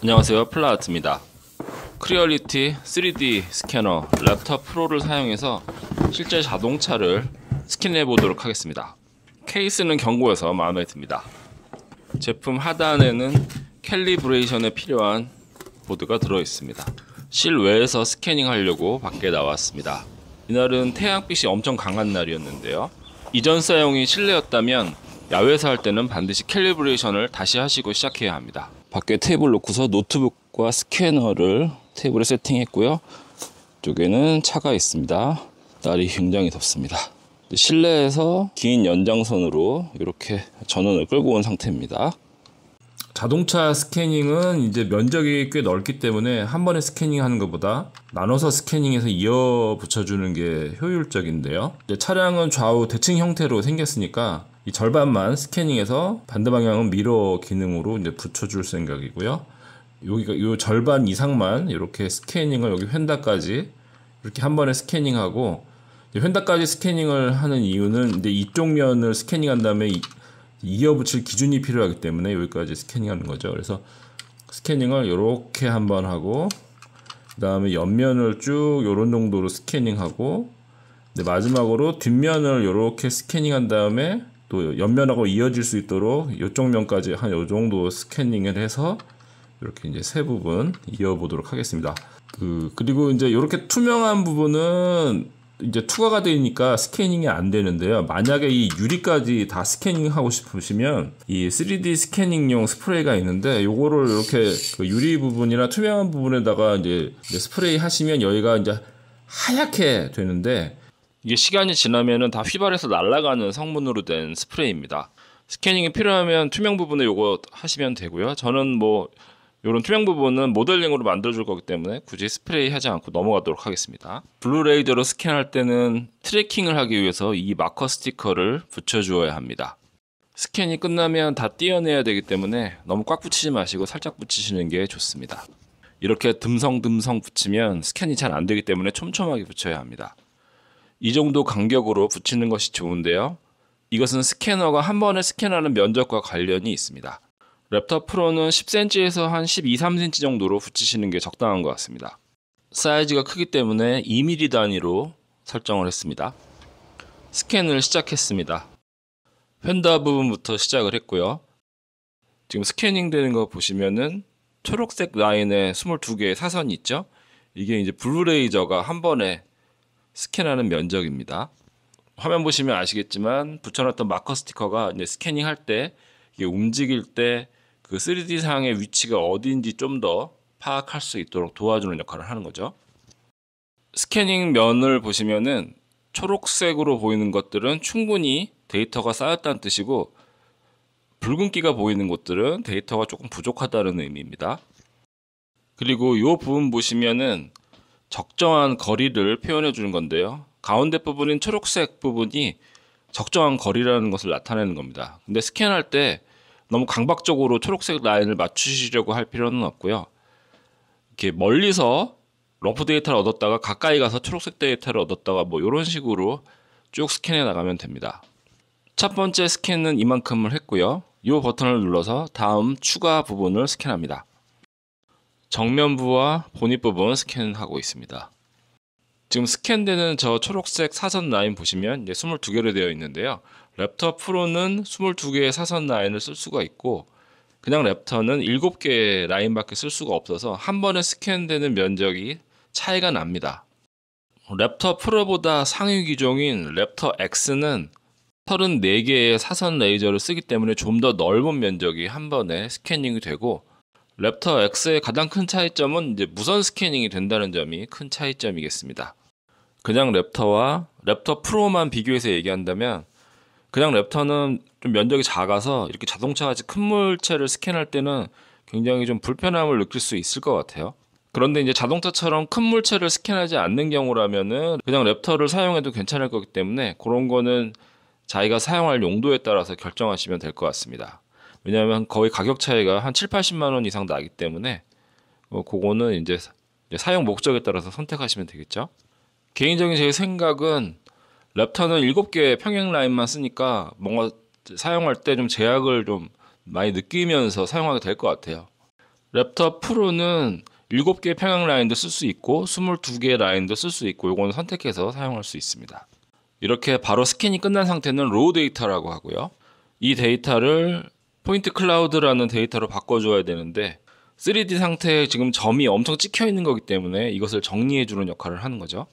안녕하세요 플라아트입니다 크리얼리티 3D 스캐너 랩터 프로를 사용해서 실제 자동차를 스캔해 보도록 하겠습니다 케이스는 경고여서 마음에 듭니다 제품 하단에는 캘리브레이션에 필요한 보드가 들어 있습니다 실외에서 스캐닝 하려고 밖에 나왔습니다 이날은 태양빛이 엄청 강한 날이었는데요 이전 사용이 실내였다면 야외에서 할 때는 반드시 캘리브레이션을 다시 하시고 시작해야 합니다. 밖에 테이블 놓고서 노트북과 스캐너를 테이블에 세팅했고요. 쪽에는 차가 있습니다. 날이 굉장히 덥습니다. 실내에서 긴 연장선으로 이렇게 전원을 끌고 온 상태입니다. 자동차 스캐닝은 이제 면적이 꽤 넓기 때문에 한 번에 스캐닝 하는 것보다 나눠서 스캐닝해서 이어 붙여주는 게 효율적인데요. 차량은 좌우 대칭 형태로 생겼으니까 이 절반만 스캐닝해서 반대 방향은 미러 기능으로 이제 붙여줄 생각이고요. 여기가 이 절반 이상만 이렇게 스캐닝을 여기 휀다까지 이렇게 한 번에 스캐닝하고 휀다까지 스캐닝을 하는 이유는 이제 이쪽 면을 스캐닝한 다음에 이, 이어 붙일 기준이 필요하기 때문에 여기까지 스캐닝하는 거죠. 그래서 스캐닝을 이렇게 한 번 하고 그 다음에 옆면을 쭉 이런 정도로 스캐닝하고 마지막으로 뒷면을 이렇게 스캐닝한 다음에 또 옆면하고 이어질 수 있도록 이쪽 면까지 한요 정도 스캐닝을 해서 이렇게 이제 세 부분 이어보도록 하겠습니다. 그 그리고 이제 이렇게 투명한 부분은 이제 투과가 되니까 스캐닝이 안 되는데요. 만약에 이 유리까지 다 스캐닝하고 싶으시면 이 3D 스캐닝용 스프레이가 있는데 요거를 이렇게 그 유리 부분이나 투명한 부분에다가 이제 스프레이 하시면 여기가 이제 하얗게 되는데 이게 시간이 지나면은 다 휘발해서 날아가는 성분으로 된 스프레이입니다. 스캐닝이 필요하면 투명 부분에 요거 하시면 되고요. 저는 뭐요런 투명 부분은 모델링으로 만들어줄 거기 때문에 굳이 스프레이 하지 않고 넘어가도록 하겠습니다. 블루레이더로 스캔할 때는 트래킹을 하기 위해서 이 마커 스티커를 붙여주어야 합니다. 스캔이 끝나면 다 떼어내야 되기 때문에 너무 꽉 붙이지 마시고 살짝 붙이시는 게 좋습니다. 이렇게 듬성듬성 붙이면 스캔이 잘 안 되기 때문에 촘촘하게 붙여야 합니다. 이 정도 간격으로 붙이는 것이 좋은데요. 이것은 스캐너가 한 번에 스캔하는 면적과 관련이 있습니다. 랩터 프로는 10cm에서 한 12, 3cm 정도로 붙이시는 게 적당한 것 같습니다. 사이즈가 크기 때문에 2mm 단위로 설정을 했습니다. 스캔을 시작했습니다. 펜다 부분부터 시작을 했고요. 지금 스캐닝 되는 거 보시면은 초록색 라인에 22개의 사선이 있죠. 이게 이제 블루레이저가 한 번에 스캔하는 면적입니다. 화면 보시면 아시겠지만 붙여놨던 마커 스티커가 이제 스캐닝할 때 이게 움직일 때 그 3D 상의 위치가 어디인지 좀 더 파악할 수 있도록 도와주는 역할을 하는 거죠. 스캐닝 면을 보시면은 초록색으로 보이는 것들은 충분히 데이터가 쌓였다는 뜻이고 붉은기가 보이는 곳들은 데이터가 조금 부족하다는 의미입니다. 그리고 이 부분 보시면은 적정한 거리를 표현해 주는 건데요. 가운데 부분인 초록색 부분이 적정한 거리라는 것을 나타내는 겁니다. 근데 스캔할 때 너무 강박적으로 초록색 라인을 맞추시려고 할 필요는 없고요. 이렇게 멀리서 러프 데이터를 얻었다가 가까이 가서 초록색 데이터를 얻었다가 뭐 이런 식으로 쭉 스캔해 나가면 됩니다. 첫 번째 스캔은 이만큼을 했고요. 이 버튼을 눌러서 다음 추가 부분을 스캔합니다. 정면부와 본입 부분 스캔하고 있습니다. 지금 스캔되는 저 초록색 사선 라인 보시면 이제 22개로 되어 있는데요. 랩터 프로는 22개의 사선 라인을 쓸 수가 있고 그냥 랩터는 7개의 라인밖에 쓸 수가 없어서 한 번에 스캔되는 면적이 차이가 납니다. 랩터 프로보다 상위 기종인 랩터 X는 34개의 사선 레이저를 쓰기 때문에 좀 더 넓은 면적이 한 번에 스캐닝이 되고 랩터 X의 가장 큰 차이점은 이제 무선 스캐닝이 된다는 점이 큰 차이점이겠습니다. 그냥 랩터와 랩터 프로만 비교해서 얘기한다면 그냥 랩터는 좀 면적이 작아서 이렇게 자동차같이 큰 물체를 스캔할 때는 굉장히 좀 불편함을 느낄 수 있을 것 같아요. 그런데 이제 자동차처럼 큰 물체를 스캔하지 않는 경우라면은 그냥 랩터를 사용해도 괜찮을 거기 때문에 그런 거는 자기가 사용할 용도에 따라서 결정하시면 될 것 같습니다. 왜냐하면 거의 가격 차이가 한 7, 80만 원 이상 나기 때문에 뭐 그거는 이제 사용 목적에 따라서 선택하시면 되겠죠. 개인적인 제 생각은 랩터는 7개의 평행 라인만 쓰니까 뭔가 사용할 때 좀 제약을 좀 많이 느끼면서 사용하게 될것 같아요. 랩터 프로는 7개의 평행 라인도 쓸 수 있고 22개의 라인도 쓸 수 있고 이거는 선택해서 사용할 수 있습니다. 이렇게 바로 스캔이 끝난 상태는 로우 데이터라고 하고요. 이 데이터를 포인트 클라우드라는 데이터로 바꿔줘야 되는데 3D 상태에 지금 점이 엄청 찍혀 있는 거기 때문에 이것을 정리해주는 역할을 하는 거죠.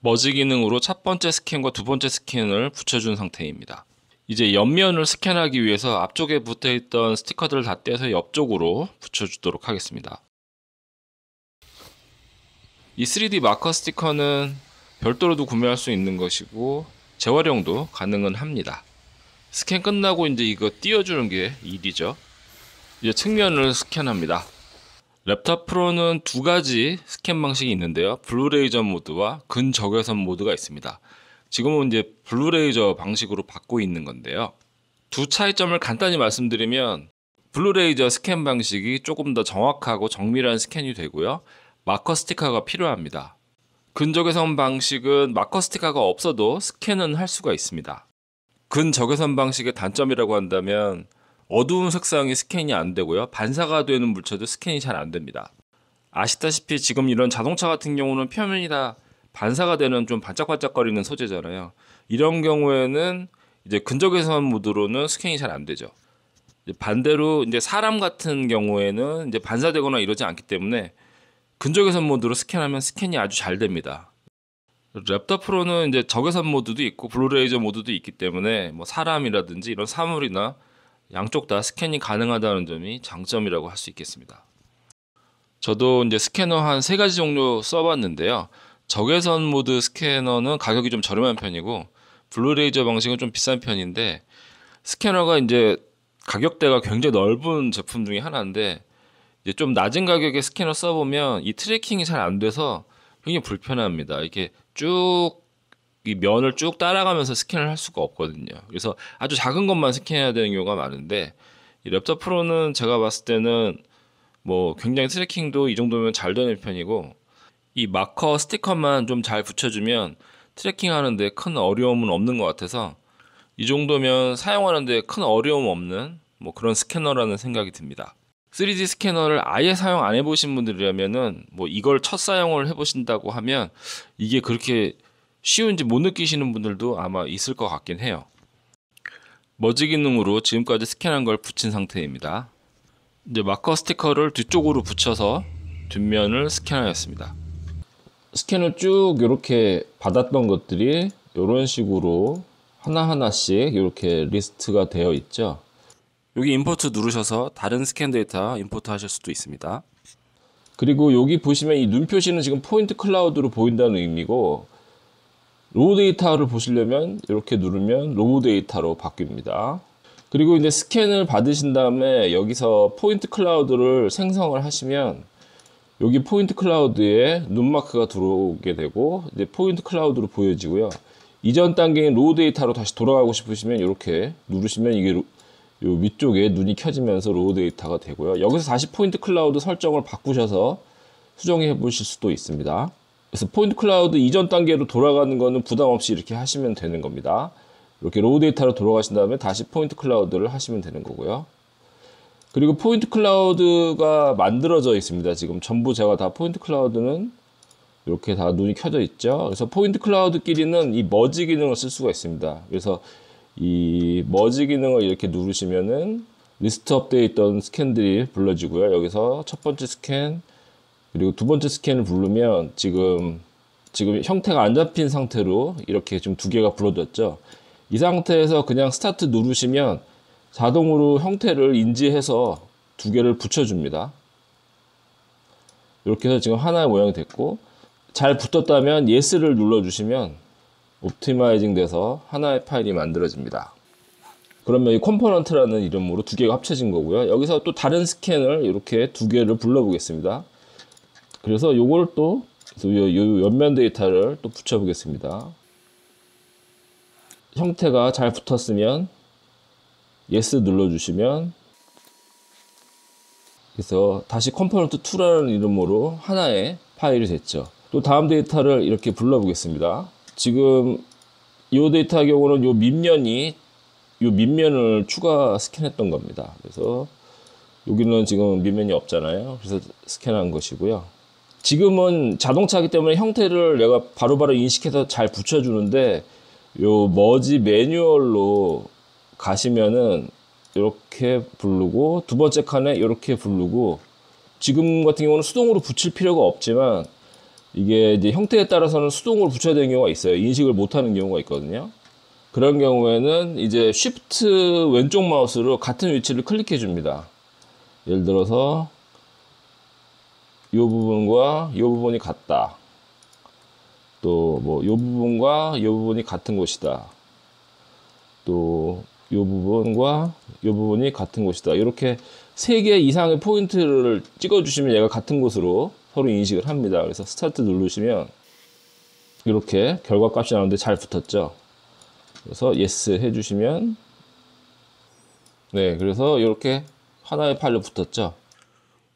머지 기능으로 첫 번째 스캔과 두 번째 스캔을 붙여준 상태입니다. 이제 옆면을 스캔하기 위해서 앞쪽에 붙어있던 스티커들을 다 떼서 옆쪽으로 붙여주도록 하겠습니다. 이 3D 마커 스티커는 별도로도 구매할 수 있는 것이고 재활용도 가능은 합니다. 스캔 끝나고 이제 이거 띄워주는 게 일이죠. 이제 측면을 스캔합니다. 랩탑 프로는 두 가지 스캔 방식이 있는데요. 블루레이저 모드와 근적외선 모드가 있습니다. 지금은 이제 블루레이저 방식으로 받고 있는 건데요. 두 차이점을 간단히 말씀드리면 블루레이저 스캔 방식이 조금 더 정확하고 정밀한 스캔이 되고요. 마커 스티커가 필요합니다. 근적외선 방식은 마커 스티커가 없어도 스캔은 할 수가 있습니다. 근적외선 방식의 단점이라고 한다면 어두운 색상이 스캔이 안 되고요. 반사가 되는 물체도 스캔이 잘 안 됩니다. 아시다시피 지금 이런 자동차 같은 경우는 표면이 다 반사가 되는 좀 반짝반짝거리는 소재잖아요. 이런 경우에는 이제 근적외선 모드로는 스캔이 잘 안 되죠. 반대로 이제 사람 같은 경우에는 이제 반사되거나 이러지 않기 때문에 근적외선 모드로 스캔하면 스캔이 아주 잘 됩니다. 랩터 프로는 이제 적외선 모드도 있고 블루레이저 모드도 있기 때문에 뭐 사람이라든지 이런 사물이나 양쪽 다 스캔이 가능하다는 점이 장점이라고 할 수 있겠습니다. 저도 이제 스캐너 한 세 가지 종류 써봤는데요. 적외선 모드 스캐너는 가격이 좀 저렴한 편이고 블루레이저 방식은 좀 비싼 편인데 스캐너가 이제 가격대가 굉장히 넓은 제품 중에 하나인데 이제 좀 낮은 가격의 스캐너 써보면 이 트래킹이 잘 안 돼서 굉장히 불편합니다. 이렇게 쭉 이 면을 쭉 따라가면서 스캔을 할 수가 없거든요. 그래서 아주 작은 것만 스캔해야 되는 경우가 많은데 이 랩터 프로는 제가 봤을 때는 뭐 굉장히 트래킹도 이 정도면 잘 되는 편이고 이 마커 스티커만 좀 잘 붙여주면 트래킹 하는데 큰 어려움은 없는 것 같아서 이 정도면 사용하는데 큰 어려움 없는 뭐 그런 스캐너라는 생각이 듭니다. 3D 스캐너를 아예 사용 안 해보신 분들이라면은 뭐 이걸 첫 사용을 해보신다고 하면 이게 그렇게 쉬운지 못 느끼시는 분들도 아마 있을 것 같긴 해요. 머지 기능으로 지금까지 스캔한 걸 붙인 상태입니다. 이제 마커 스티커를 뒤쪽으로 붙여서 뒷면을 스캔하였습니다. 스캔을 쭉 이렇게 받았던 것들이 이런 식으로 하나하나씩 이렇게 리스트가 되어 있죠. 여기 임포트 누르셔서 다른 스캔 데이터 임포트 하실 수도 있습니다. 그리고 여기 보시면 이 눈 표시는 지금 포인트 클라우드로 보인다는 의미고 로우 데이터를 보시려면 이렇게 누르면 로우 데이터로 바뀝니다. 그리고 이제 스캔을 받으신 다음에 여기서 포인트 클라우드를 생성을 하시면 여기 포인트 클라우드에 눈 마크가 들어오게 되고 이제 포인트 클라우드로 보여지고요. 이전 단계인 로우 데이터로 다시 돌아가고 싶으시면 이렇게 누르시면 이게 요 위쪽에 눈이 켜지면서 로우 데이터가 되고요. 여기서 다시 포인트 클라우드 설정을 바꾸셔서 수정해 보실 수도 있습니다. 그래서 포인트 클라우드 이전 단계로 돌아가는 거는 부담 없이 이렇게 하시면 되는 겁니다. 이렇게 로우 데이터로 돌아가신 다음에 다시 포인트 클라우드를 하시면 되는 거고요. 그리고 포인트 클라우드가 만들어져 있습니다. 지금 전부 제가 다 포인트 클라우드는 이렇게 다 눈이 켜져 있죠. 그래서 포인트 클라우드끼리는 이 머지 기능을 쓸 수가 있습니다. 그래서 이 머지 기능을 이렇게 누르시면은 리스트 업되어 있던 스캔들이 불러지고요. 여기서 첫 번째 스캔 그리고 두 번째 스캔을 부르면 지금 지금 형태가 안 잡힌 상태로 이렇게 지금 두 개가 불러졌죠. 이 상태에서 그냥 스타트 누르시면 자동으로 형태를 인지해서 두 개를 붙여줍니다. 이렇게 해서 지금 하나의 모양이 됐고 잘 붙었다면 예스를 눌러주시면 옵티마이징 돼서 하나의 파일이 만들어집니다. 그러면 이 컴포넌트라는 이름으로 두 개가 합쳐진 거고요. 여기서 또 다른 스캔을 이렇게 두 개를 불러보겠습니다. 그래서 요거를 또옆면 데이터를 또 붙여보겠습니다. 형태가 잘 붙었으면 yes 눌러주시면 그래서 다시 컴포넌트 2라는 이름으로 하나의 파일이 됐죠. 또 다음 데이터를 이렇게 불러보겠습니다. 지금 이 데이터의 경우는 이 밑면이 이 밑면을 추가 스캔했던 겁니다. 그래서 여기는 지금 밑면이 없잖아요. 그래서 스캔한 것이고요. 지금은 자동차기 때문에 형태를 내가 바로바로 바로 인식해서 잘 붙여주는데 이 머지 매뉴얼로 가시면은 이렇게 부르고 두 번째 칸에 이렇게 부르고 지금 같은 경우는 수동으로 붙일 필요가 없지만 이게 이제 형태에 따라서는 수동으로 붙여야 되는 경우가 있어요. 인식을 못하는 경우가 있거든요. 그런 경우에는 이제 Shift 왼쪽 마우스로 같은 위치를 클릭해 줍니다. 예를 들어서 이 부분과 이 부분이 같다. 또 뭐 이 부분과 이 부분이 같은 곳이다. 또 이 부분과 이 부분이 같은 곳이다. 이렇게 세 개 이상의 포인트를 찍어 주시면 얘가 같은 곳으로 서로 인식을 합니다. 그래서 스타트 누르시면 이렇게 결과값이 나오는데 잘 붙었죠. 그래서 yes 해주시면 네 그래서 이렇게 하나의 파일로 붙었죠.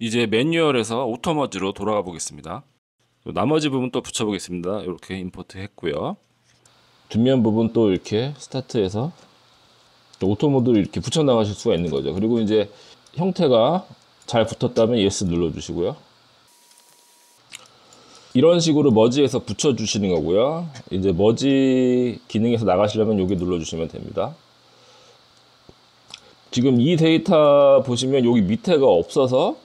이제 매뉴얼에서 오토머지로 돌아가 보겠습니다. 나머지 부분 또 붙여보겠습니다. 이렇게 임포트 했고요. 뒷면 부분 또 이렇게 스타트해서 오토모드를 이렇게 붙여 나가실 수가 있는 거죠. 그리고 이제 형태가 잘 붙었다면 예스 눌러주시고요. 이런 식으로 머지에서 붙여주시는 거고요. 이제 머지 기능에서 나가시려면 여기 눌러주시면 됩니다. 지금 이 데이터 보시면 여기 밑에가 없어서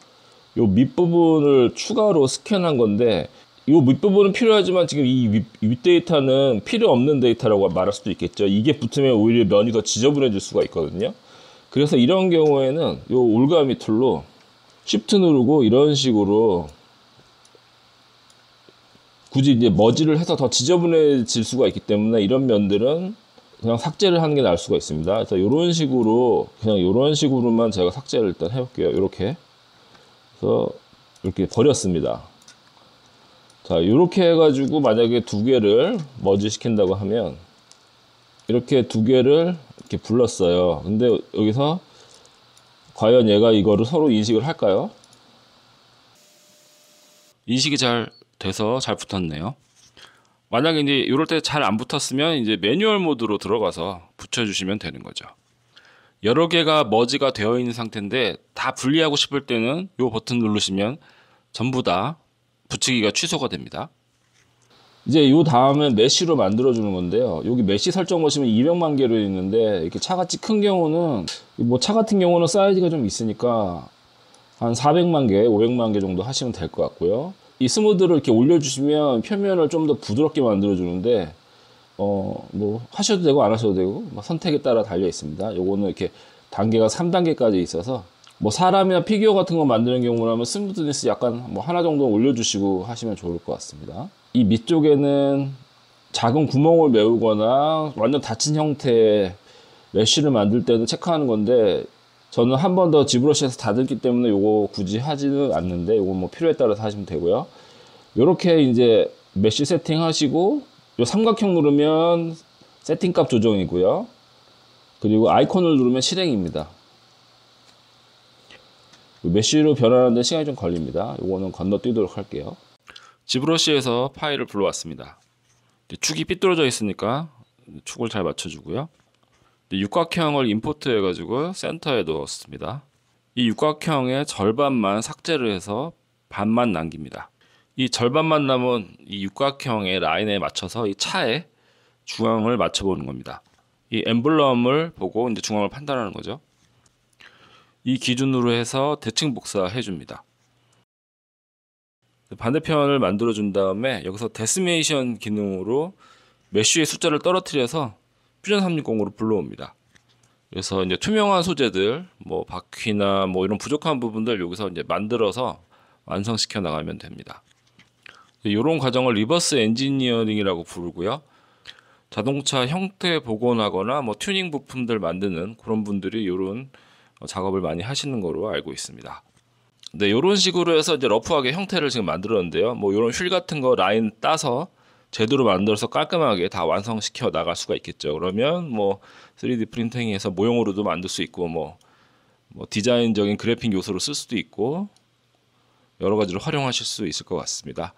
이 밑부분을 추가로 스캔한 건데 이 밑부분은 필요하지만 지금 이 윗, 데이터는 필요 없는 데이터라고 말할 수도 있겠죠. 이게 붙으면 오히려 면이 더 지저분해질 수가 있거든요. 그래서 이런 경우에는 이 올가미 툴로 Shift 누르고 이런 식으로 굳이 이제 머지를 해서 더 지저분해질 수가 있기 때문에 이런 면들은 그냥 삭제를 하는 게 나을 수가 있습니다. 그래서 이런 식으로 그냥 이런 식으로만 제가 삭제를 일단 해볼게요. 이렇게 그래서 이렇게 버렸습니다. 자 이렇게 해가지고 만약에 두 개를 머지 시킨다고 하면 이렇게 두 개를 이렇게 불렀어요. 근데 여기서 과연 얘가 이거를 서로 인식을 할까요? 인식이 잘 돼서 잘 붙었네요. 만약에 이제 이럴 때 잘 안 붙었으면 이제 매뉴얼 모드로 들어가서 붙여주시면 되는 거죠. 여러 개가 머지가 되어 있는 상태인데 다 분리하고 싶을 때는 이 버튼 누르시면 전부 다 붙이기가 취소가 됩니다. 이제 이 다음은 메쉬로 만들어 주는 건데요. 여기 메쉬 설정 보시면 200만 개로 있는데 이렇게 차같이 큰 경우는 뭐 차 같은 경우는 사이즈가 좀 있으니까 한 400만 개, 500만 개 정도 하시면 될 것 같고요. 이 스무드를 이렇게 올려주시면 표면을 좀 더 부드럽게 만들어주는데 어 뭐 하셔도 되고 안 하셔도 되고 선택에 따라 달려 있습니다. 요거는 이렇게 단계가 3단계까지 있어서 뭐 사람이나 피규어 같은 거 만드는 경우라면 스무드니스 약간 뭐 하나 정도 올려주시고 하시면 좋을 것 같습니다. 이 밑쪽에는 작은 구멍을 메우거나 완전 닫힌 형태의 메쉬를 만들 때는 체크하는 건데 저는 한 번 더 지브러시에서 다듬기 때문에 요거 굳이 하지는 않는데 요거 뭐 필요에 따라서 하시면 되고요. 요렇게 이제 메쉬 세팅하시고 요 삼각형 누르면 세팅값 조정이고요. 그리고 아이콘을 누르면 실행입니다. 메쉬로 변하는데 시간이 좀 걸립니다. 요거는 건너뛰도록 할게요. 지브러시에서 파일을 불러왔습니다. 축이 삐뚤어져 있으니까 축을 잘 맞춰주고요. 육각형을 임포트해가지고 센터에 넣었습니다. 이 육각형의 절반만 삭제를 해서 반만 남깁니다. 이 절반만 남은 이 육각형의 라인에 맞춰서 이 차에 중앙을 맞춰보는 겁니다. 이 엠블럼을 보고 이제 중앙을 판단하는 거죠. 이 기준으로 해서 대칭 복사해 줍니다. 반대편을 만들어 준 다음에 여기서 데스메이션 기능으로 메쉬의 숫자를 떨어뜨려서 퓨전 360으로 불러옵니다. 그래서 이제 투명한 소재들, 뭐 바퀴나 뭐 이런 부족한 부분들 여기서 이제 만들어서 완성시켜 나가면 됩니다. 이런 과정을 리버스 엔지니어링이라고 부르고요. 자동차 형태 복원하거나 뭐 튜닝 부품들 만드는 그런 분들이 이런 작업을 많이 하시는 거로 알고 있습니다. 네, 이런 식으로 해서 이제 러프하게 형태를 지금 만들었는데요. 뭐 이런 휠 같은 거 라인 따서 제대로 만들어서 깔끔하게 다 완성시켜 나갈 수가 있겠죠. 그러면 뭐 3D 프린팅에서 모형으로도 만들 수 있고 뭐, 뭐 디자인적인 그래픽 요소로 쓸 수도 있고 여러 가지를 활용하실 수 있을 것 같습니다.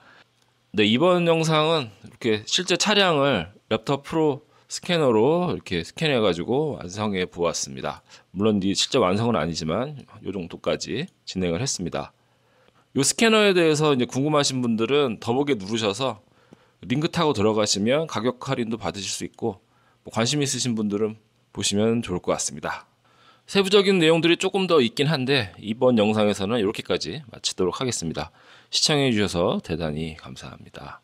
네, 이번 영상은 이렇게 실제 차량을 랩터 프로 스캐너로 이렇게 스캔해 가지고 완성해 보았습니다. 물론 실제 완성은 아니지만 요 정도까지 진행을 했습니다. 요 스캐너에 대해서 이제 궁금하신 분들은 더보기 누르셔서 링크 타고 들어가시면 가격 할인도 받으실 수 있고 뭐 관심 있으신 분들은 보시면 좋을 것 같습니다. 세부적인 내용들이 조금 더 있긴 한데 이번 영상에서는 이렇게까지 마치도록 하겠습니다. 시청해 주셔서 대단히 감사합니다.